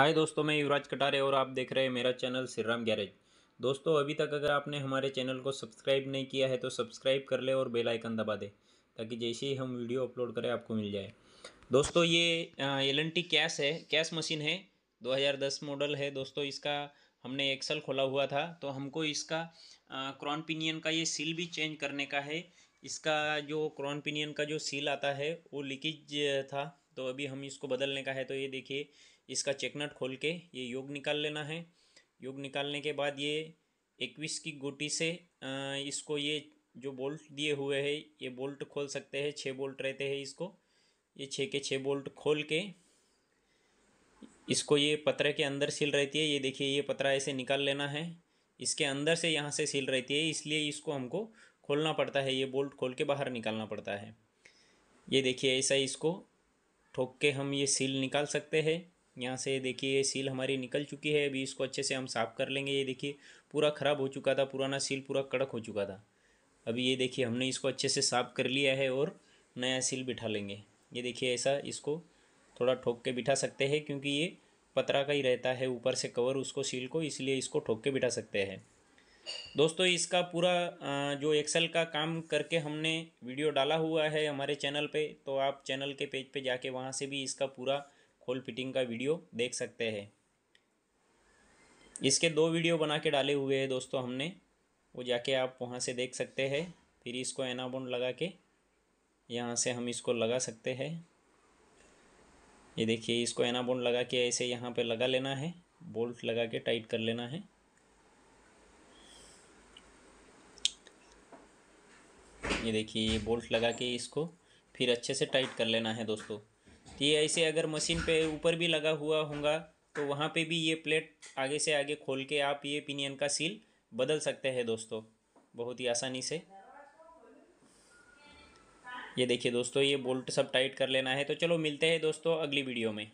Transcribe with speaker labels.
Speaker 1: हाय दोस्तों मैं युवराज कटारे और आप देख रहे हैं मेरा चैनल श्रीराम गैरेज दोस्तों अभी तक अगर आपने हमारे चैनल को सब्सक्राइब नहीं किया है तो सब्सक्राइब कर ले और बेल आइकन दबा दे ताकि जैसे ही हम वीडियो अपलोड करें आपको मिल जाए दोस्तों ये एल एन टी कैश है कैश मशीन है 2010 मॉडल है दोस्तों इसका हमने एक्सल खोला हुआ था तो हमको इसका क्रॉन पिनियन का ये सील भी चेंज करने का है इसका जो क्रॉन पिनियन का जो सील आता है वो लीकेज था तो अभी हम इसको बदलने का है तो ये देखिए इसका चेकनट खोल के ये योग निकाल लेना है योग निकालने के बाद ये इक्कीस की गोटी से इसको ये जो बोल्ट दिए हुए है ये बोल्ट खोल सकते हैं छः बोल्ट रहते हैं इसको ये छः के छः बोल्ट खोल के इसको ये पत्रा के अंदर सील रहती है ये देखिए ये पत्रा ऐसे निकाल लेना है इसके अंदर से यहाँ से सील रहती है इसलिए इसको हमको खोलना पड़ता है ये बोल्ट खोल के बाहर निकालना पड़ता है ये देखिए ऐसा इसको ठोक के हम ये सील निकाल सकते हैं यहाँ से देखिए ये सील हमारी निकल चुकी है अभी इसको अच्छे से हम साफ़ कर लेंगे ये देखिए पूरा ख़राब हो चुका था पुराना सील पूरा कड़क हो चुका था अभी ये देखिए हमने इसको अच्छे से साफ़ कर लिया है और नया सील बिठा लेंगे ये देखिए ऐसा इसको थोड़ा ठोक के बिठा सकते हैं क्योंकि ये पतरा का ही रहता है ऊपर से कवर उसको सील को इसलिए इसको ठोक के बिठा सकते हैं दोस्तों इसका पूरा जो एक्सेल का काम करके हमने वीडियो डाला हुआ है हमारे चैनल पे तो आप चैनल के पेज पे जाके वहाँ से भी इसका पूरा खोल फिटिंग का वीडियो देख सकते हैं इसके दो वीडियो बना के डाले हुए हैं दोस्तों हमने वो जाके आप वहाँ से देख सकते हैं फिर इसको एनाबोंड लगा के यहाँ से हम इसको लगा सकते हैं ये देखिए इसको एनाबोंड लगा के ऐसे यहाँ पर लगा लेना है बोल्ट लगा के टाइट कर लेना है ये देखिए ये बोल्ट लगा के इसको फिर अच्छे से टाइट कर लेना है दोस्तों तो ये ऐसे अगर मशीन पे ऊपर भी लगा हुआ होगा तो वहाँ पे भी ये प्लेट आगे से आगे खोल के आप ये पिनियन का सील बदल सकते हैं दोस्तों बहुत ही आसानी से ये देखिए दोस्तों ये बोल्ट सब टाइट कर लेना है तो चलो मिलते हैं दोस्तों अगली वीडियो में